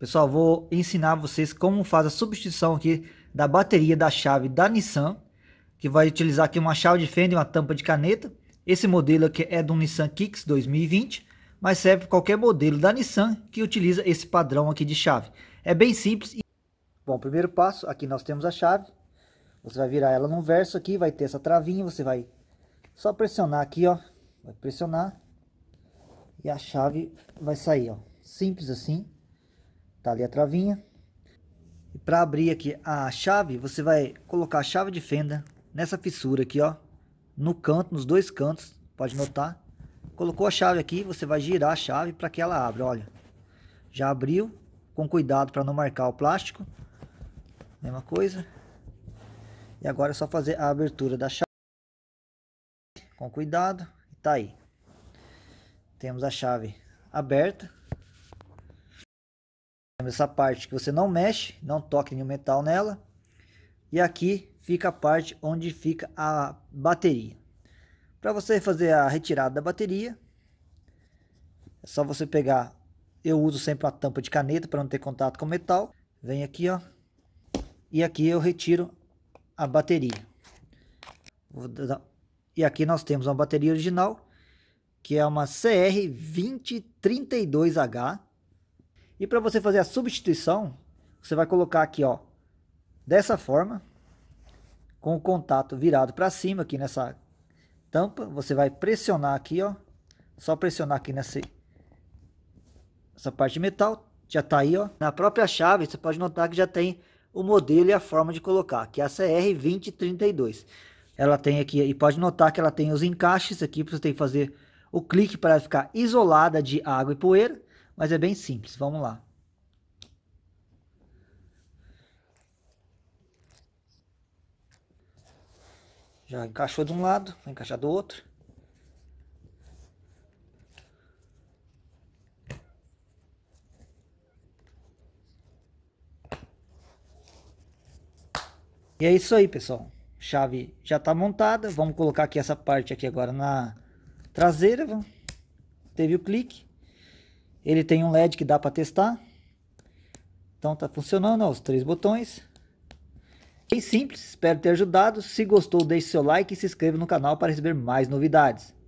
Pessoal, vou ensinar vocês como faz a substituição aqui da bateria da chave da Nissan, que vai utilizar aqui uma chave de fenda e uma tampa de caneta. Esse modelo aqui é do Nissan Kicks 2020, mas serve para qualquer modelo da Nissan que utiliza esse padrão aqui de chave. É bem simples. Bom, primeiro passo, aqui nós temos a chave. Você vai virar ela no verso aqui, vai ter essa travinha, você vai só pressionar aqui, ó. Vai pressionar e a chave vai sair, ó. Simples assim. Tá ali a travinha. E para abrir aqui a chave, você vai colocar a chave de fenda nessa fissura aqui, ó. No canto, nos dois cantos, pode notar. Colocou a chave aqui, você vai girar a chave para que ela abra, olha. Já abriu, com cuidado para não marcar o plástico. Mesma coisa. E agora é só fazer a abertura da chave. Com cuidado, e tá aí. Temos a chave aberta essa parte que você não mexe, não toque nenhum metal nela. E aqui fica a parte onde fica a bateria. Para você fazer a retirada da bateria, é só você pegar, eu uso sempre uma tampa de caneta para não ter contato com metal. Vem aqui, ó. E aqui eu retiro a bateria. E aqui nós temos uma bateria original, que é uma CR2032H e para você fazer a substituição, você vai colocar aqui, ó, dessa forma, com o contato virado para cima aqui nessa tampa, você vai pressionar aqui, ó, só pressionar aqui nessa essa parte de metal, já tá aí, ó. Na própria chave, você pode notar que já tem o modelo e a forma de colocar, que é a CR2032. Ela tem aqui, e pode notar que ela tem os encaixes aqui, para você ter que fazer o clique para ficar isolada de água e poeira mas é bem simples. Vamos lá. Já encaixou de um lado, vai encaixar do outro. E é isso aí, pessoal. Chave já está montada. Vamos colocar aqui essa parte aqui agora na traseira. Teve o clique. Ele tem um LED que dá para testar. Então tá funcionando, ó, os três botões. Bem simples, espero ter ajudado. Se gostou, deixe seu like e se inscreva no canal para receber mais novidades.